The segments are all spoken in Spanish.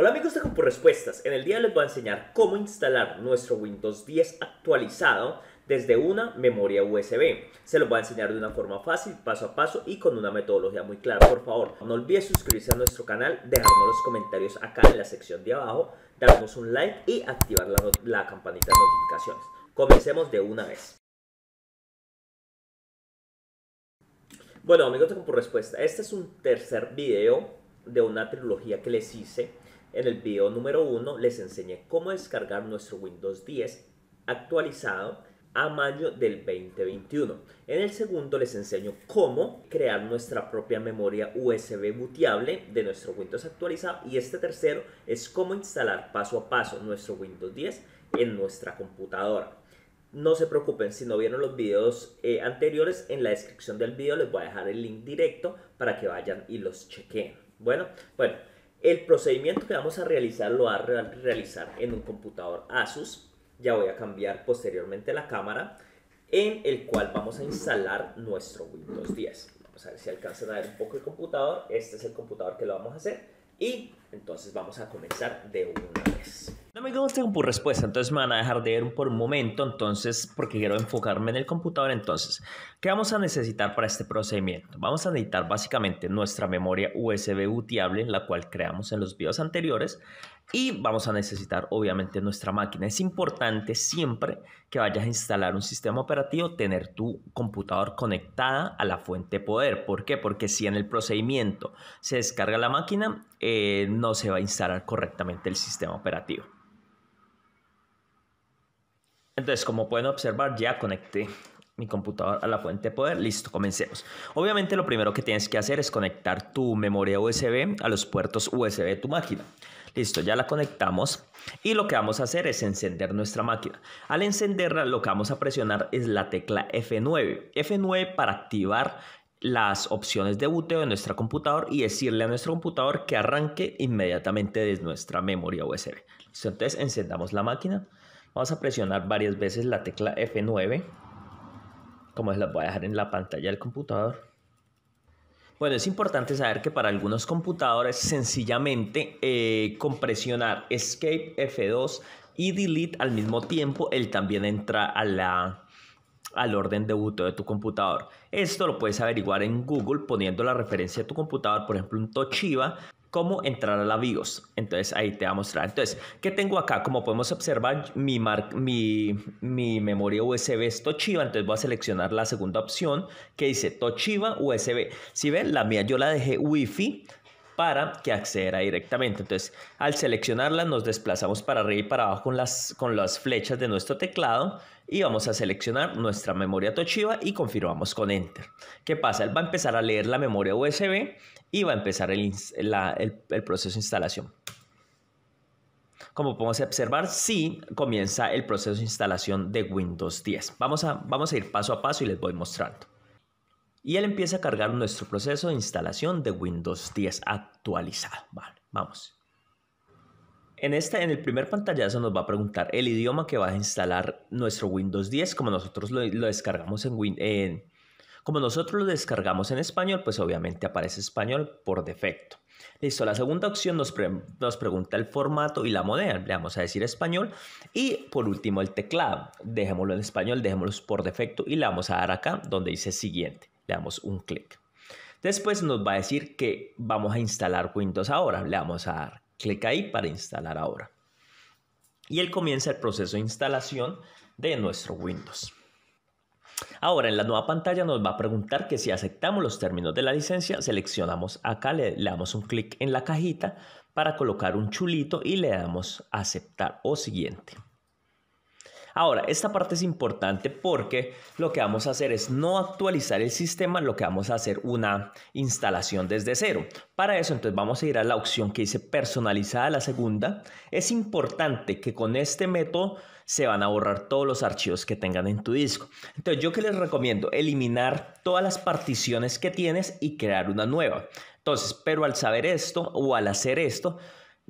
Hola amigos de respuestas en el día les voy a enseñar cómo instalar nuestro Windows 10 actualizado desde una memoria USB. Se los voy a enseñar de una forma fácil, paso a paso y con una metodología muy clara. Por favor, no olvides suscribirse a nuestro canal, dejarnos los comentarios acá en la sección de abajo, darnos un like y activar la, campanita de notificaciones. Comencemos de una vez. Bueno amigos de respuesta este es un tercer video de una trilogía que les hice en el video número uno les enseñé cómo descargar nuestro Windows 10 actualizado a mayo del 2021. En el segundo les enseño cómo crear nuestra propia memoria USB bootable de nuestro Windows actualizado y este tercero es cómo instalar paso a paso nuestro Windows 10 en nuestra computadora. No se preocupen, si no vieron los videos eh, anteriores, en la descripción del video les voy a dejar el link directo para que vayan y los chequen. Bueno, bueno. El procedimiento que vamos a realizar lo va a realizar en un computador Asus. Ya voy a cambiar posteriormente la cámara en el cual vamos a instalar nuestro Windows 10. Vamos a ver si alcanza a ver un poco el computador. Este es el computador que lo vamos a hacer. Y entonces vamos a comenzar de una vez. No me tengo por respuesta, entonces me van a dejar de ver por un momento, entonces porque quiero enfocarme en el computador. Entonces, ¿qué vamos a necesitar para este procedimiento? Vamos a necesitar básicamente nuestra memoria USB utiable la cual creamos en los videos anteriores, y vamos a necesitar obviamente nuestra máquina. Es importante siempre que vayas a instalar un sistema operativo tener tu computador conectada a la fuente de poder. ¿Por qué? Porque si en el procedimiento se descarga la máquina, eh, no se va a instalar correctamente el sistema operativo. Entonces, como pueden observar, ya conecté mi computador a la fuente de poder. Listo, comencemos. Obviamente lo primero que tienes que hacer es conectar tu memoria USB a los puertos USB de tu máquina. Listo, ya la conectamos y lo que vamos a hacer es encender nuestra máquina. Al encenderla lo que vamos a presionar es la tecla F9. F9 para activar las opciones de booteo de nuestro computador y decirle a nuestro computador que arranque inmediatamente desde nuestra memoria USB. entonces encendamos la máquina. Vamos a presionar varias veces la tecla F9, como les la voy a dejar en la pantalla del computador. Bueno, es importante saber que para algunos computadores sencillamente eh, con presionar Escape F2 y Delete al mismo tiempo, él también entra a la al orden de boot de tu computador. Esto lo puedes averiguar en Google poniendo la referencia de tu computador, por ejemplo un Toshiba, cómo entrar a la BIOS. Entonces ahí te va a mostrar. Entonces, ¿qué tengo acá? Como podemos observar, mi, mi, memoria USB es Toshiba. Entonces voy a seleccionar la segunda opción que dice Toshiba USB. Si ven, la mía yo la dejé wifi para que acceda directamente. Entonces, al seleccionarla, nos desplazamos para arriba y para abajo con las, con las flechas de nuestro teclado y vamos a seleccionar nuestra memoria Toshiba y confirmamos con Enter. ¿Qué pasa? Él va a empezar a leer la memoria USB y va a empezar el, proceso de instalación. Como podemos observar, sí comienza el proceso de instalación de Windows 10. Vamos a, vamos a ir paso a paso y les voy mostrando y él empieza a cargar nuestro proceso de instalación de Windows 10 actualizado. Vale, vamos. En, en el primer pantallazo nos va a preguntar el idioma que va a instalar nuestro Windows 10, como nosotros lo, descargamos en, Win, como nosotros lo descargamos en español, pues obviamente aparece español por defecto. Listo, la segunda opción nos, nos, pregunta el formato y la moneda. Le vamos a decir español. Y por último el teclado. Dejémoslo en español, dejémoslo por defecto y le vamos a dar acá donde dice siguiente. Le damos un clic. Después nos va a decir que vamos a instalar Windows ahora. Le vamos a dar clic ahí para instalar ahora. Y él comienza el proceso de instalación de nuestro Windows. Ahora en la nueva pantalla nos va a preguntar que si aceptamos los términos de la licencia, seleccionamos acá, le damos un clic en la cajita para colocar un chulito y le damos aceptar o siguiente. Ahora, esta parte es importante porque lo que vamos a hacer es no actualizar el sistema, lo que vamos a hacer una instalación desde cero. Para eso, entonces vamos a ir a la opción que dice personalizada, la segunda. Es importante que con este método se van a borrar todos los archivos que tengan en tu disco. Entonces, yo que les recomiendo eliminar todas las particiones que tienes y crear una nueva. Entonces, pero al saber esto o al hacer esto,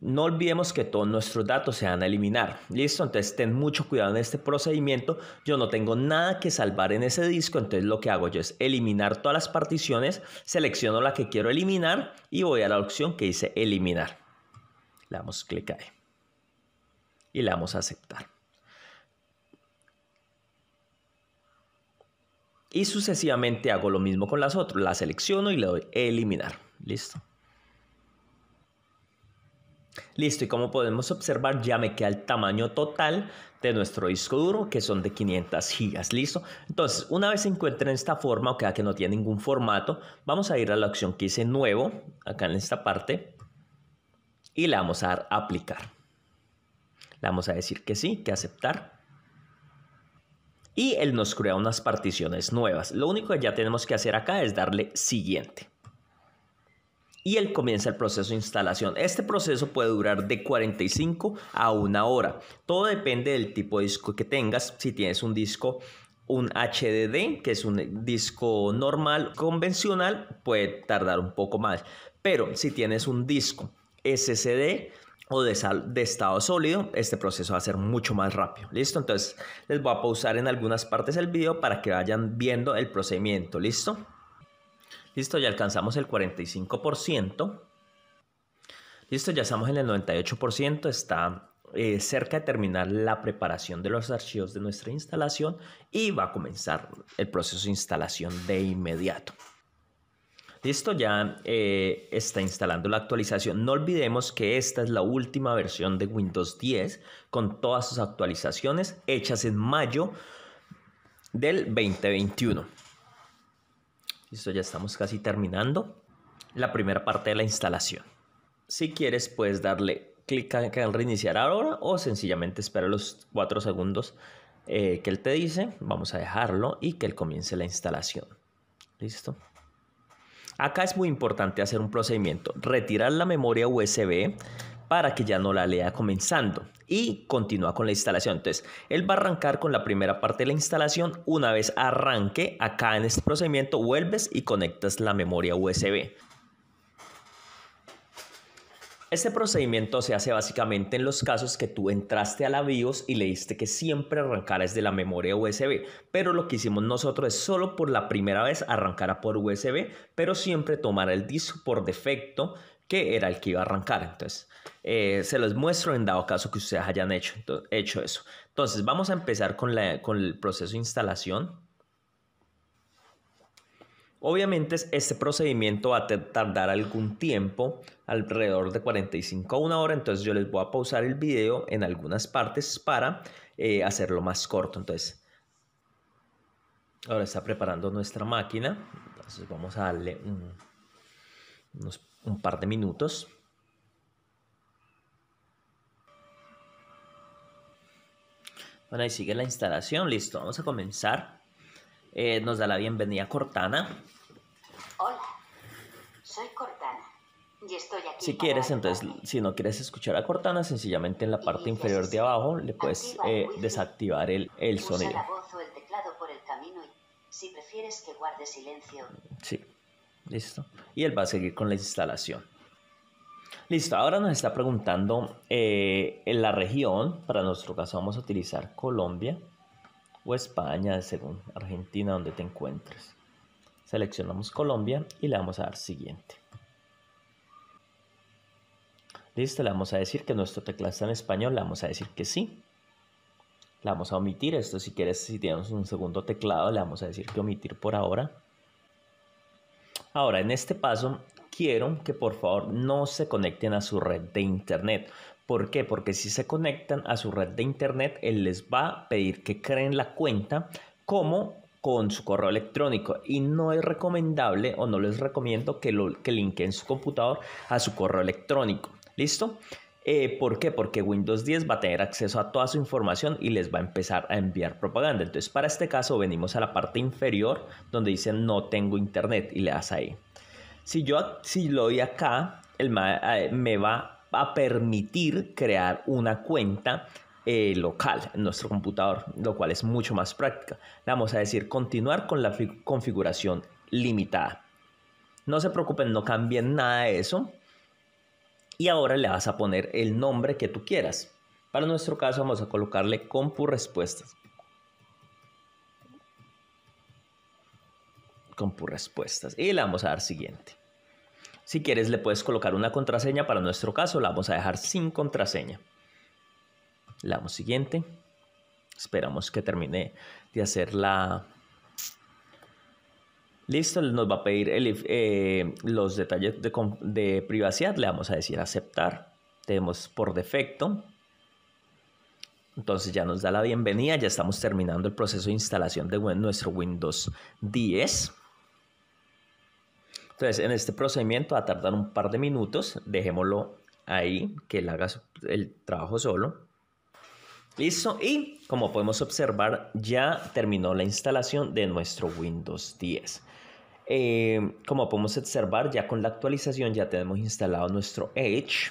no olvidemos que todos nuestros datos se van a eliminar. Listo, entonces ten mucho cuidado en este procedimiento. Yo no tengo nada que salvar en ese disco, entonces lo que hago yo es eliminar todas las particiones, selecciono la que quiero eliminar y voy a la opción que dice eliminar. Le damos clic ahí y le damos a aceptar. Y sucesivamente hago lo mismo con las otras, La selecciono y le doy eliminar. Listo. Listo, y como podemos observar ya me queda el tamaño total de nuestro disco duro, que son de 500 gigas, ¿listo? Entonces, una vez se en esta forma, o sea, que no tiene ningún formato, vamos a ir a la opción que hice nuevo, acá en esta parte, y le vamos a dar aplicar. Le vamos a decir que sí, que aceptar. Y él nos crea unas particiones nuevas. Lo único que ya tenemos que hacer acá es darle siguiente y él comienza el proceso de instalación. Este proceso puede durar de 45 a una hora. Todo depende del tipo de disco que tengas. Si tienes un disco un HDD, que es un disco normal convencional, puede tardar un poco más. Pero si tienes un disco SSD o de, estado sólido, este proceso va a ser mucho más rápido. ¿Listo? Entonces les voy a pausar en algunas partes del video para que vayan viendo el procedimiento. ¿Listo? Listo, ya alcanzamos el 45%. Listo, ya estamos en el 98%. Está eh, cerca de terminar la preparación de los archivos de nuestra instalación y va a comenzar el proceso de instalación de inmediato. Listo, ya eh, está instalando la actualización. No olvidemos que esta es la última versión de Windows 10 con todas sus actualizaciones hechas en mayo del 2021. Listo, ya estamos casi terminando la primera parte de la instalación. Si quieres, puedes darle clic en reiniciar ahora o sencillamente espera los cuatro segundos eh, que él te dice. Vamos a dejarlo y que él comience la instalación. Listo. Acá es muy importante hacer un procedimiento. Retirar la memoria USB para que ya no la lea comenzando y continúa con la instalación. Entonces, él va a arrancar con la primera parte de la instalación. Una vez arranque, acá en este procedimiento vuelves y conectas la memoria USB. Este procedimiento se hace básicamente en los casos que tú entraste a la BIOS y le diste que siempre arrancara de la memoria USB, pero lo que hicimos nosotros es solo por la primera vez arrancar por USB, pero siempre tomar el disco por defecto que era el que iba a arrancar. Entonces, eh, se los muestro en dado caso que ustedes hayan hecho, hecho eso. Entonces, vamos a empezar con, con el proceso de instalación. Obviamente este procedimiento va a tardar algún tiempo, alrededor de 45 a 1 hora, entonces yo les voy a pausar el video en algunas partes para eh, hacerlo más corto. Entonces, ahora está preparando nuestra máquina, entonces vamos a darle un, unos un par de minutos. Bueno, ahí sigue la instalación. Listo, vamos a comenzar. Eh, nos da la bienvenida Cortana. Hola, soy Cortana Si quieres, entonces, si no quieres escuchar a Cortana, sencillamente en la parte inferior de abajo le puedes eh, desactivar el, sonido. si prefieres que guarde silencio. Sí. ¿Listo? Y él va a seguir con la instalación. Listo, ahora nos está preguntando eh, en la región, para nuestro caso vamos a utilizar Colombia o España, según Argentina, donde te encuentres. Seleccionamos Colombia y le vamos a dar siguiente. Listo, le vamos a decir que nuestro teclado está en español, le vamos a decir que sí. Le vamos a omitir esto, si quieres, si tienes un segundo teclado, le vamos a decir que omitir por ahora. Ahora, en este paso, quiero que por favor no se conecten a su red de internet. ¿Por qué? Porque si se conectan a su red de internet, él les va a pedir que creen la cuenta como con su correo electrónico y no es recomendable o no les recomiendo que, lo, que linken su computador a su correo electrónico. ¿Listo? Eh, ¿Por qué? Porque Windows 10 va a tener acceso a toda su información y les va a empezar a enviar propaganda. Entonces, para este caso, venimos a la parte inferior donde dice no tengo internet y le das ahí. Si yo si lo doy acá, el, eh, me va a permitir crear una cuenta eh, local en nuestro computador, lo cual es mucho más práctica. Le vamos a decir continuar con la configuración limitada. No se preocupen, no cambien nada de eso y ahora le vas a poner el nombre que tú quieras. Para nuestro caso vamos a colocarle compu respuestas. Compu respuestas y le vamos a dar siguiente. Si quieres le puedes colocar una contraseña, para nuestro caso la vamos a dejar sin contraseña. Le damos siguiente. Esperamos que termine de hacer la, Listo, nos va a pedir eh, los detalles de, de privacidad. Le vamos a decir aceptar. Tenemos por defecto. Entonces ya nos da la bienvenida. Ya estamos terminando el proceso de instalación de nuestro Windows 10. Entonces, en este procedimiento va a tardar un par de minutos. Dejémoslo ahí, que él haga el trabajo solo. Listo. Y como podemos observar, ya terminó la instalación de nuestro Windows 10. Em, como podemos observar, ya con la actualización ya tenemos instalado nuestro Edge.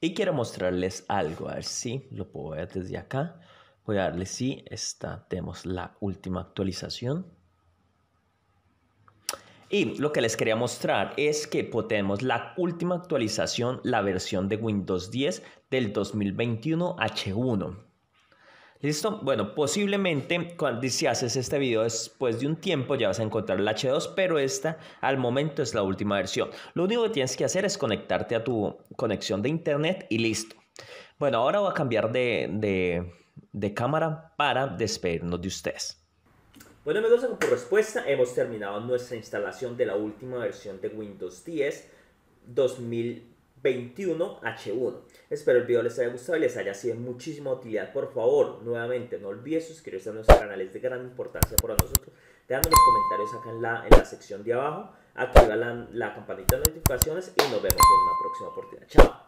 Y quiero mostrarles algo, a ver si lo puedo ver desde acá. Voy a darle sí, está tenemos la última actualización. Y lo que les quería mostrar es que tenemos la última actualización, la versión de Windows 10 del 2021 H1. ¿Listo? Bueno, posiblemente cuando si haces este video después de un tiempo ya vas a encontrar el H2, pero esta al momento es la última versión. Lo único que tienes que hacer es conectarte a tu conexión de internet y listo. Bueno, ahora voy a cambiar de, cámara para despedirnos de ustedes. Bueno amigos, por respuesta hemos terminado nuestra instalación de la última versión de Windows 10 2020. 21H1. Espero el video les haya gustado y les haya sido muchísima utilidad. Por favor, nuevamente, no olvides suscribirse a nuestros canales de gran importancia para nosotros. Dejando los comentarios acá en la, en la sección de abajo. Activa la, la campanita de notificaciones y nos vemos en una próxima oportunidad. Chao.